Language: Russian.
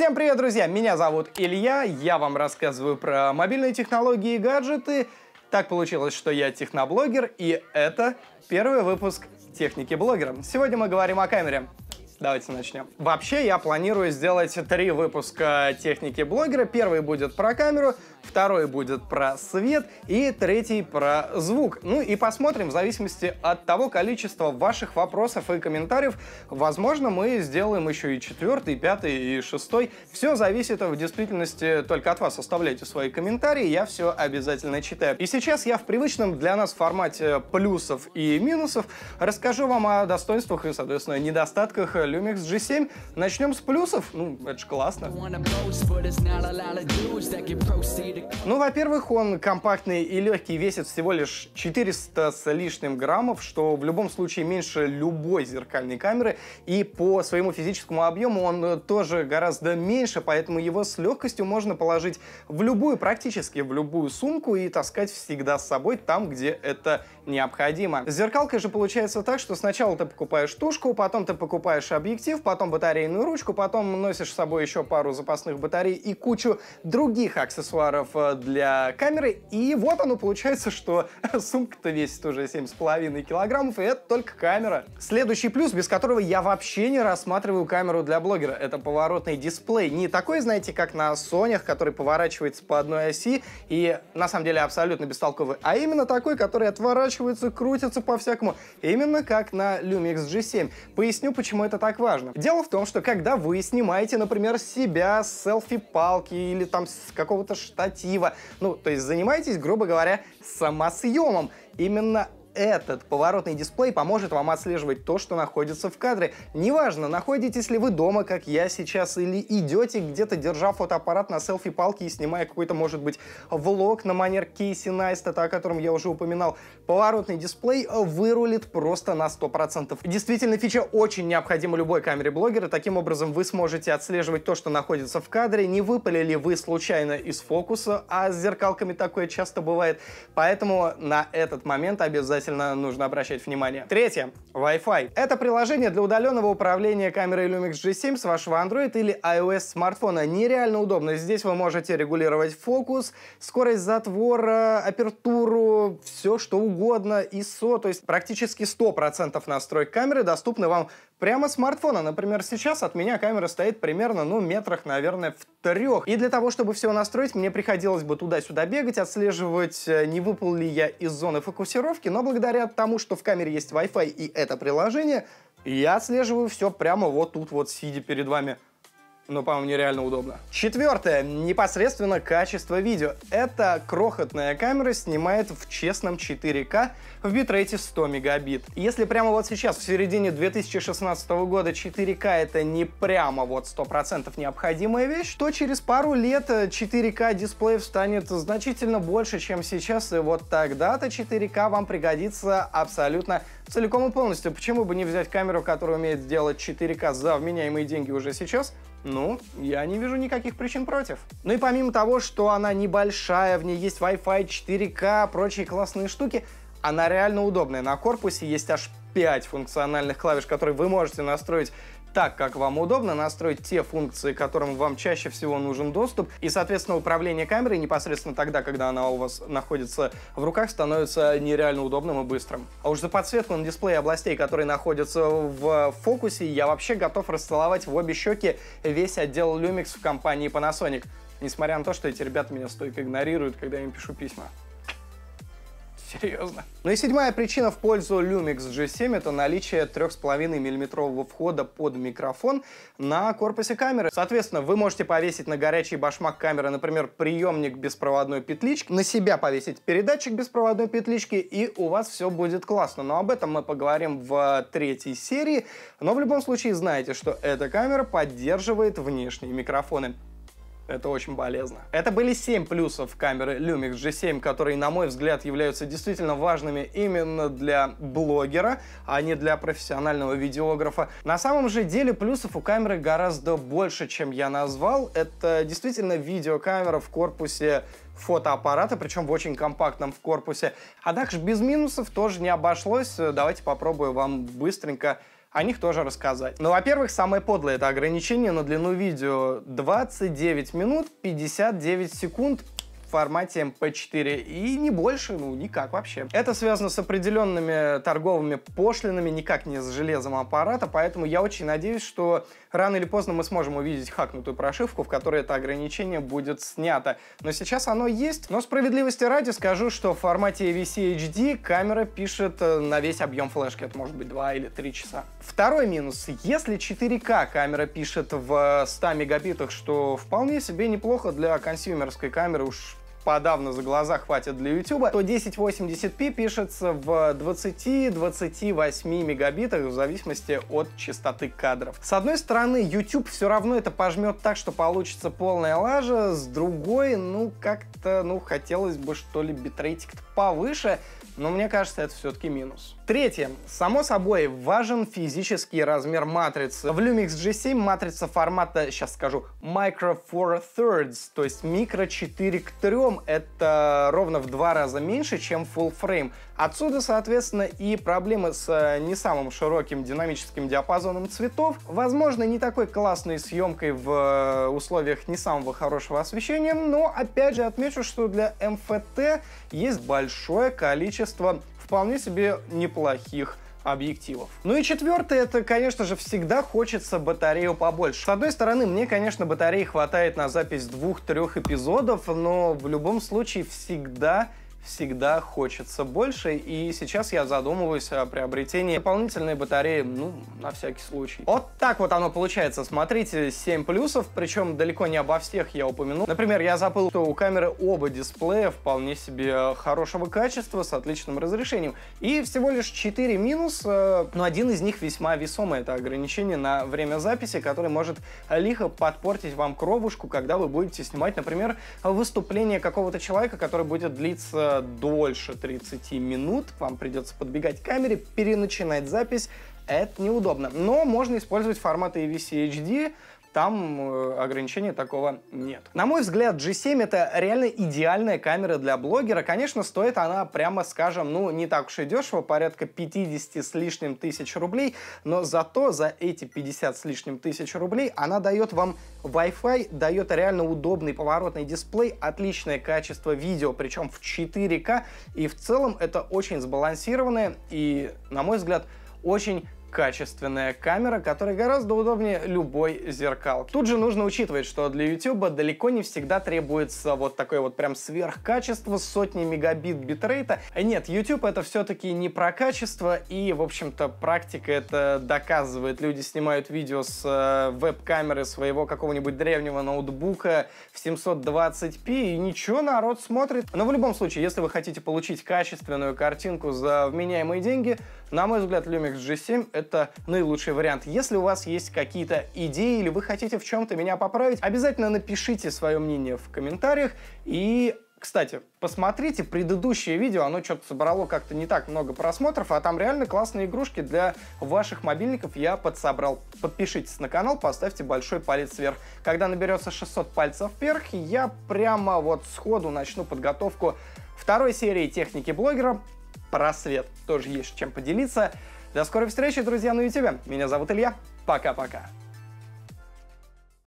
Всем привет, друзья! Меня зовут Илья, я вам рассказываю про мобильные технологии и гаджеты. Так получилось, что я техноблогер, и это первый выпуск «Техники блогера». Сегодня мы говорим о камере. Давайте начнем. Вообще, я планирую сделать три выпуска техники блогера. Первый будет про камеру, второй будет про свет и третий про звук. Ну и посмотрим, в зависимости от того количества ваших вопросов и комментариев, возможно, мы сделаем еще и четвертый, и пятый, и шестой. Все зависит в действительности только от вас. Оставляйте свои комментарии, я все обязательно читаю. И сейчас я в привычном для нас формате плюсов и минусов расскажу вам о достоинствах и, соответственно, недостатках Lumix G7. Начнем с плюсов. Ну, это же классно. Ну, во-первых, он компактный и легкий, весит всего лишь 400 с лишним граммов, что в любом случае меньше любой зеркальной камеры. И по своему физическому объему он э, тоже гораздо меньше, поэтому его с легкостью можно положить в любую, практически в любую сумку и таскать всегда с собой там, где это необходимо. С зеркалкой же получается так, что сначала ты покупаешь тушку, потом ты покупаешь объектив, потом батарейную ручку, потом носишь с собой еще пару запасных батарей и кучу других аксессуаров размеров э, для камеры. И вот оно получается, что сумка-то весит уже 7,5 килограммов, и это только камера. Следующий плюс, без которого я вообще не рассматриваю камеру для блогера, это поворотный дисплей. Не такой, знаете, как на Sony, который поворачивается по одной оси и на самом деле абсолютно бестолковый, а именно такой, который отворачивается, крутится по-всякому. Именно как на Lumix G7. Поясню, почему это так важно. Дело в том, что когда вы снимаете, например, себя с селфи-палки или там с какого-то штатива, натива. Ну, то есть занимаетесь, грубо говоря, самосъемом. Именно этот поворотный дисплей поможет вам отслеживать то, что находится в кадре. Неважно, находитесь ли вы дома, как я сейчас, или идете где-то, держа фотоаппарат на селфи-палке и снимая какой-то, может быть, влог на манер Кейси Найста, о котором я уже упоминал. Поворотный дисплей вырулит просто на 100%. Действительно, фича очень необходима любой камере блогера. Таким образом, вы сможете отслеживать то, что находится в кадре. Не выпали ли вы случайно из фокуса, а с зеркалками такое часто бывает. Поэтому на этот момент обязательно обязательно нужно обращать внимание. Третье. Wi-Fi. Это приложение для удаленного управления камерой Lumix G7 с вашего Android или iOS смартфона. Нереально удобно. Здесь вы можете регулировать фокус, скорость затвора, апертуру, все что угодно, ISO. То есть практически 100% настроек камеры доступны вам прямо смартфона. Например, сейчас от меня камера стоит примерно, ну, метрах, наверное, в трех. И для того, чтобы все настроить, мне приходилось бы туда-сюда бегать, отслеживать, э, не выпал ли я из зоны фокусировки, но благодаря тому, что в камере есть Wi-Fi и это приложение, я отслеживаю все прямо вот тут вот, сидя перед вами но, по-моему, нереально удобно. Четвертое. Непосредственно качество видео. Эта крохотная камера снимает в честном 4К в битрейте 100 мегабит. Если прямо вот сейчас, в середине 2016 года, 4К это не прямо вот 100% необходимая вещь, то через пару лет 4К э, дисплеев станет значительно больше, чем сейчас, и вот тогда-то 4К вам пригодится абсолютно целиком и полностью. Почему бы не взять камеру, которая умеет сделать 4К за вменяемые деньги уже сейчас, ну, я не вижу никаких причин против. Ну и помимо того, что она небольшая, в ней есть Wi-Fi 4K, прочие классные штуки, она реально удобная. На корпусе есть аж 5 функциональных клавиш, которые вы можете настроить так, как вам удобно, настроить те функции, которым вам чаще всего нужен доступ, и, соответственно, управление камерой непосредственно тогда, когда она у вас находится в руках, становится нереально удобным и быстрым. А уж за подсветку на дисплее областей, которые находятся в фокусе, я вообще готов расцеловать в обе щеки весь отдел Lumix в компании Panasonic, несмотря на то, что эти ребята меня стойко игнорируют, когда я им пишу письма. Серьезно. Ну и седьмая причина в пользу Lumix G7 это наличие 3,5 миллиметрового входа под микрофон на корпусе камеры. Соответственно, вы можете повесить на горячий башмак камеры, например, приемник беспроводной петлички, на себя повесить передатчик беспроводной петлички, и у вас все будет классно. Но об этом мы поговорим в третьей серии. Но в любом случае знаете, что эта камера поддерживает внешние микрофоны. Это очень полезно. Это были 7 плюсов камеры Lumix G7, которые, на мой взгляд, являются действительно важными именно для блогера, а не для профессионального видеографа. На самом же деле плюсов у камеры гораздо больше, чем я назвал. Это действительно видеокамера в корпусе фотоаппарата, причем в очень компактном в корпусе. А также без минусов тоже не обошлось. Давайте попробую вам быстренько о них тоже рассказать. Ну, во-первых, самое подлое это ограничение на длину видео 29 минут 59 секунд формате MP4 и не больше, ну никак вообще. Это связано с определенными торговыми пошлинами, никак не с железом аппарата, поэтому я очень надеюсь, что рано или поздно мы сможем увидеть хакнутую прошивку, в которой это ограничение будет снято. Но сейчас оно есть, но справедливости ради скажу, что в формате AVC HD камера пишет э, на весь объем флешки, это может быть 2 или 3 часа. Второй минус, если 4К камера пишет в 100 мегабитах, что вполне себе неплохо для консюмерской камеры, уж подавно за глаза хватит для YouTube, то 1080p пишется в 20-28 мегабитах в зависимости от частоты кадров. С одной стороны, YouTube все равно это пожмет так, что получится полная лажа, с другой, ну как-то, ну хотелось бы что ли битрейтик повыше, но мне кажется, это все-таки минус. Третье. Само собой, важен физический размер матрицы. В Lumix G7 матрица формата, сейчас скажу, micro 4 thirds, то есть микро 4 к 3. Это ровно в два раза меньше, чем full frame. Отсюда, соответственно, и проблемы с э, не самым широким динамическим диапазоном цветов. Возможно, не такой классной съемкой в э, условиях не самого хорошего освещения, но опять же отмечу, что для МФТ есть большое количество средство вполне себе неплохих объективов. Ну и четвертое, это, конечно же, всегда хочется батарею побольше. С одной стороны, мне, конечно, батареи хватает на запись двух-трех эпизодов, но в любом случае всегда всегда хочется больше, и сейчас я задумываюсь о приобретении дополнительной батареи, ну, на всякий случай. Вот так вот оно получается. Смотрите, 7 плюсов, причем далеко не обо всех я упомянул. Например, я забыл, что у камеры оба дисплея вполне себе хорошего качества, с отличным разрешением. И всего лишь 4 минус, э, но один из них весьма весомый. Это ограничение на время записи, которое может лихо подпортить вам кровушку, когда вы будете снимать, например, выступление какого-то человека, который будет длиться дольше 30 минут. Вам придется подбегать к камере, переначинать запись. Это неудобно. Но можно использовать форматы EVC HD, там э, ограничения такого нет. На мой взгляд, G7 это реально идеальная камера для блогера. Конечно, стоит она, прямо скажем, ну не так уж и дешево, порядка 50 с лишним тысяч рублей, но зато за эти 50 с лишним тысяч рублей она дает вам Wi-Fi, дает реально удобный поворотный дисплей, отличное качество видео, причем в 4К, и в целом это очень сбалансированная и, на мой взгляд, очень качественная камера, которая гораздо удобнее любой зеркал. Тут же нужно учитывать, что для YouTube далеко не всегда требуется вот такое вот прям сверхкачество сотни мегабит битрейта. Нет, YouTube это все-таки не про качество и, в общем-то, практика это доказывает. Люди снимают видео с э, веб-камеры своего какого-нибудь древнего ноутбука в 720p и ничего, народ смотрит. Но в любом случае, если вы хотите получить качественную картинку за вменяемые деньги, на мой взгляд, Lumix G7 это наилучший вариант. Если у вас есть какие-то идеи или вы хотите в чем-то меня поправить, обязательно напишите свое мнение в комментариях и кстати, посмотрите предыдущее видео, оно что-то собрало как-то не так много просмотров, а там реально классные игрушки для ваших мобильников я подсобрал. Подпишитесь на канал, поставьте большой палец вверх. Когда наберется 600 пальцев вверх, я прямо вот сходу начну подготовку второй серии техники блогера. Просвет тоже есть чем поделиться. До скорой встречи, друзья, на YouTube. Меня зовут Илья. Пока-пока.